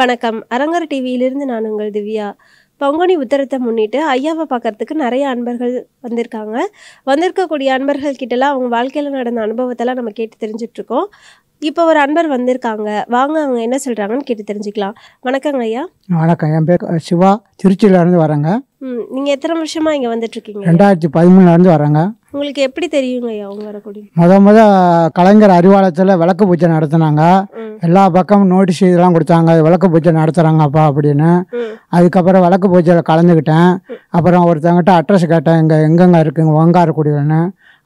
வணக்கம் அரங்கர் டிவியிலிருந்து நான் உங்கள் திவ்யா பங்குனி உத்தரத்தை முன்னிட்டு ஐயாவை பார்க்கறதுக்கு நிறைய அன்பர்கள் வந்திருக்காங்க வந்திருக்கக்கூடிய அன்பர்கள் கிட்டலாம் அவங்க வாழ்க்கையில் நடந்த அனுபவத்தெல்லாம் நம்ம கேட்டு தெரிஞ்சிட்ருக்கோம் இப்போ ஒரு அன்பர் வந்திருக்காங்க வாங்க அவங்க என்ன சொல்கிறாங்கன்னு கேட்டு தெரிஞ்சுக்கலாம் வணக்கங்க ஐயா வணக்கம் என் பேர் சிவா திருச்சியிலேருந்து வரேங்க ம் நீங்கள் எத்தனை வருஷமாக இங்கே வந்துட்டுருக்கீங்க ரெண்டாயிரத்தி பதிமூணுலேருந்து வரேங்க உங்களுக்கு எப்படி தெரியுங்க அவங்க வரக்கூடிய முத முத கலைஞர் அறிவாலயத்தில் விளக்கு பூஜை நடத்தினாங்க எல்லா பக்கமும் நோட்டீஸ் இதெல்லாம் கொடுத்தாங்க விளக்கு பூஜை நடத்துகிறாங்கப்பா அப்படின்னு அதுக்கப்புறம் விளக்கு பூஜையில் கலந்துக்கிட்டேன் அப்புறம் ஒருத்தங்கிட்ட அட்ரஸ் கேட்டேன் இங்கே எங்கெங்கே இருக்குங்க ஒங்காரக்குடியில்னு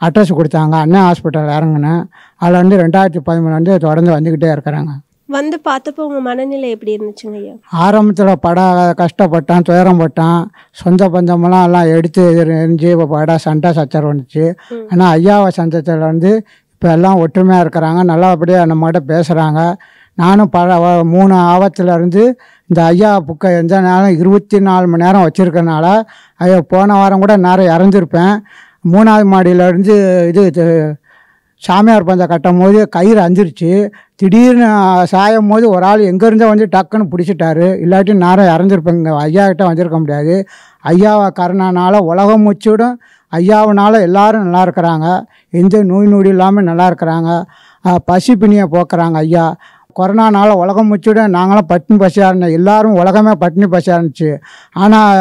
அட்ரஸ் கொடுத்தாங்க அண்ணன் ஹாஸ்பிட்டல் இறங்கினேன் அதில் வந்து ரெண்டாயிரத்தி பதிமூணு வந்து தொடர்ந்து வந்துக்கிட்டே இருக்கிறாங்க வந்து பார்த்தப்போ உங்கள் மனநிலை எப்படி இருந்துச்சுங்க ஐயா ஆரம்பத்தில் பட கஷ்டப்பட்டான் துயரப்பட்டான் சொந்த பந்தமெல்லாம் எல்லாம் எடுத்து எரிஞ்சு பட சண்டை சச்சரம் வந்துச்சு ஆனால் ஐயாவை சந்தத்தில் வந்து இப்போ எல்லாம் ஒற்றுமையாக இருக்கிறாங்க நல்லபடியாக நம்மகிட்ட பேசுகிறாங்க நானும் பல மூணு ஆபத்துலேருந்து இந்த ஐயா புக்கை எந்த நேரம் இருபத்தி நாலு மணி நேரம் வச்சுருக்கனால ஐயா போன வாரம் கூட நேரம் இறந்துருப்பேன் மூணாவது மாடியிலேருந்து இது சாமியார் பந்தை கட்டும் போது கயிறு அஞ்சிருச்சு திடீர்னு சாயும் போது ஒரு ஆள் எங்கேருந்தோ வந்து டக்குன்னு பிடிச்சிட்டாரு இல்லாட்டி நேரம் இறந்துருப்பேங்க ஐயா கிட்ட வந்திருக்க முடியாது ஐயாவை கருணானால் உலகம் முச்சிடும் ஐயாவனால் எல்லோரும் நல்லா இருக்கிறாங்க எந்த நோய் நொடி இல்லாமல் நல்லா இருக்கிறாங்க பசி பிணியை போக்குறாங்க ஐயா கொரோனானால் உலகம் முச்சுட நாங்களாம் பட்டினி பசியாக எல்லாரும் உலகமே பட்டினி பசியாக இருந்துச்சு ஆனால்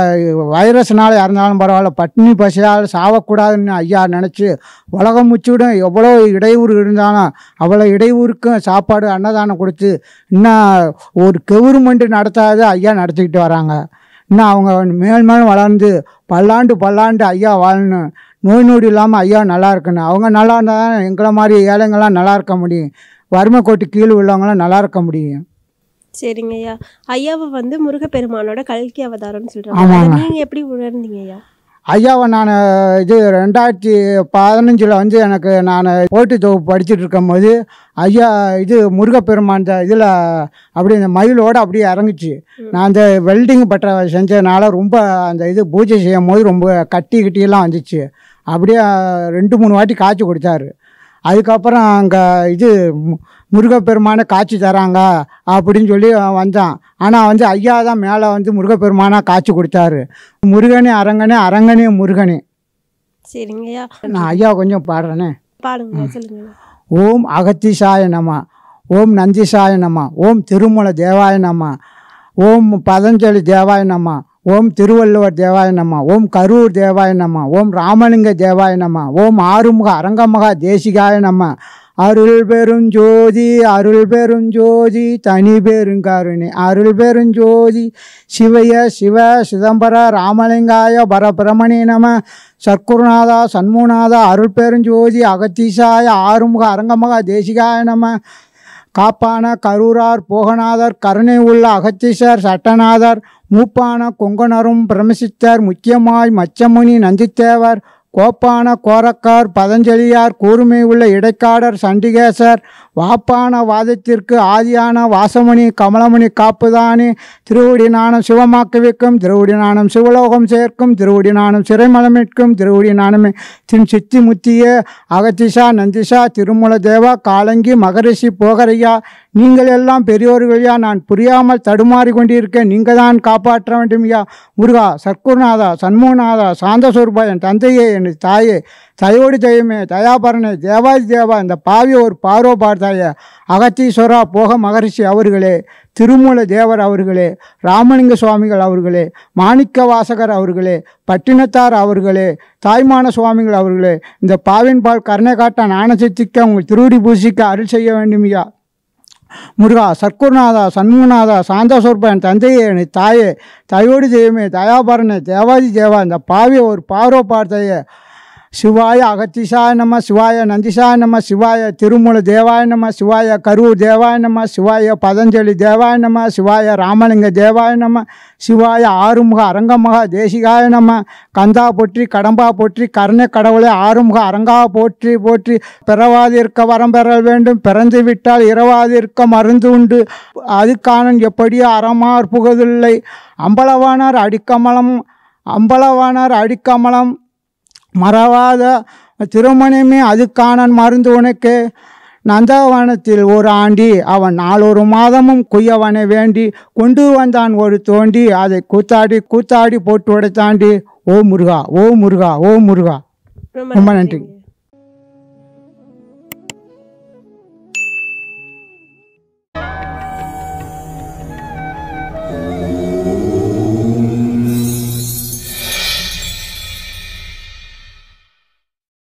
வைரஸ்னால் இறந்தாலும் பரவாயில்ல பட்டினி பசியால் சாவக்கூடாதுன்னு ஐயா நினச்சி உலகம் முச்சுடும் எவ்வளோ இடையூறு இருந்தாலும் அவ்வளோ இடையூறுக்கும் சாப்பாடு அன்னதானம் கொடுத்து இன்னும் ஒரு கெவர்மெண்ட் நடத்தாத ஐயா நடத்திக்கிட்டு வராங்க இன்னும் அவங்க மேல் மேலும் வளர்ந்து பல்லாண்டு பல்லாண்டு ஐயா வாழணும் நோய் நொடி இல்லாமல் ஐயா நல்லா இருக்கணும் அவங்க நல்லா இருந்தால் தான் எங்களை மாதிரி ஏழைங்களாம் நல்லா இருக்க முடியும் வறுமை கோட்டு கீழே உள்ளவங்களாம் நல்லா இருக்க முடியும் சரிங்க ஐயா ஐயாவை வந்து முருகப்பெருமானோட கல்கி அவதாரம்னு சொல்கிறாங்க நீங்கள் எப்படி உணர்ந்தீங்க ஐயா ஐயாவை நான் இது ரெண்டாயிரத்தி பதினஞ்சில் வந்து எனக்கு நான் போட்டி தொகுப்பு படிச்சுட்டு போது ஐயா இது முருகப்பெருமான் இதில் அப்படி இந்த மயிலோடு அப்படியே இறங்குச்சு நான் அந்த வெல்டிங் பட்டை செஞ்சதுனால ரொம்ப அந்த இது பூஜை செய்யும் போது ரொம்ப கட்டி கிட்டியெல்லாம் வந்துச்சு அப்படியே ரெண்டு மூணு வாட்டி காய்ச்சி கொடுத்தாரு அதுக்கப்புறம் அங்கே இது முருகப்பெருமானை காட்சி தராங்க அப்படின்னு சொல்லி வந்தான் ஆனால் வந்து ஐயா தான் மேலே வந்து முருகப்பெருமானாக காட்சி கொடுத்தாரு முருகனே அரங்கனே அரங்கனே முருகனே சரிங்கய்யா நான் ஐயா கொஞ்சம் பாடுறேனே பாடுங்க ஓம் அகத்திசாய நம ஓம் நந்திசாய நம ஓம் திருமல தேவாயனம்மா ஓம் பதஞ்சலி தேவாயனம்மா ஓம் திருவள்ளுவர் தேவாய நம்ம ஓம் கரூர் தேவாய நம்ம ஓம் ராமலிங்க தேவாய நம்ம ஓம் ஆறுமுக அரங்கமகா தேசிகாய நம்ம அருள் ஜோதி அருள் ஜோதி தனி கருணி அருள் ஜோதி சிவய சிவ சிதம்பர ராமலிங்காய பரபிரமணி நம சர்க்குருநாதா சண்முநாதா அருள் ஜோதி அகத்தீசாய ஆறுமுக அரங்கமகா தேசிகாய நம காப்பான கரூரார் போகநாதர் கருணை உள்ள அகத்தீசர் சட்டநாதர் மூப்பான கொங்கனரும் பிரமசித்தர் முக்கியமாய் மச்சமுனி நந்தித்தேவர் கோப்பான கோரக்கார் பதஞ்சலியார் கூர்மை உள்ள இடைக்காடர் சண்டிகேசர் வாப்பான வாதத்திற்கு ஆதியான வாசமணி கமலமணி காப்புதானே திருவுடி நாணம் சிவமாக்கு வைக்கும் திருவுடி நாணம் சிவலோகம் சேர்க்கும் திருவுடி நாணம் சிறைமலமிற்கும் திருவுடி நாணமே தின் சித்தி முத்தியே அகத்திஷா நந்திஷா திருமூல தேவா காலங்கி மகரிஷி போகரையா நீங்கள் எல்லாம் பெரியோர் வழியா நான் புரியாமல் தடுமாறி கொண்டிருக்கேன் நீங்கள் தான் காப்பாற்ற வேண்டும் ஐயா முருகா சர்க்குருநாதா சண்முகநாதா சாந்த என் தந்தையே என் தாயே தயோடு ஜெயமே தயாபரணே தேவாதி தேவா இந்த பாவி ஒரு பார்வை பார்த்து தாய அகத்தீஸ்வரா போக மகரிஷி அவர்களே திருமூல தேவர் அவர்களே ராமலிங்க சுவாமிகள் அவர்களே மாணிக்க வாசகர் அவர்களே பட்டினத்தார் அவர்களே தாய்மான சுவாமிகள் அவர்களே இந்த பாவின்பால் கருணை காட்ட நாணசக்திக்க உங்கள் திருவடி பூசிக்க அருள் செய்ய வேண்டுமையா முருகா சர்க்குருநாதா சண்முகநாதா என் தந்தையே என் தாயே தாயோடு தெய்வமே தயாபரனே தேவாதி தேவா இந்த பாவியை ஒரு பார்வை பார்த்தையே சிவாய அகத்திசாய நம சிவாய நந்திசாய நம சிவாய திருமூல தேவாய நம சிவாய கரூர் தேவாய நம சிவாய பதஞ்சலி தேவாய நம சிவாய ராமலிங்க தேவாய நம சிவாய ஆறுமுக அரங்கமக தேசிகாய நம கந்தா போற்றி கடம்பா போற்றி கருணை கடவுளை ஆறுமுக அரங்கா போற்றி போற்றி பிறவாதிருக்க வரம் பெற வேண்டும் பிறந்து விட்டால் இரவாதிருக்க மருந்து உண்டு அதுக்கான எப்படியோ அறமார் புகதில்லை அம்பலவானார் அடிக்கமலம் அம்பலவானார் அடிக்கமலம் மறவாத திருமணமே அதுக்கான மருந்து உனக்கு நந்தவனத்தில் ஒரு ஆண்டி அவன் நாலொரு மாதமும் குய்யவனை வேண்டி கொண்டு வந்தான் ஒரு தோண்டி அதை கூத்தாடி கூத்தாடி போட்டு உடைத்தாண்டி ஓ முருகா ஓ முருகா ஓ முருகா ரொம்ப நன்றி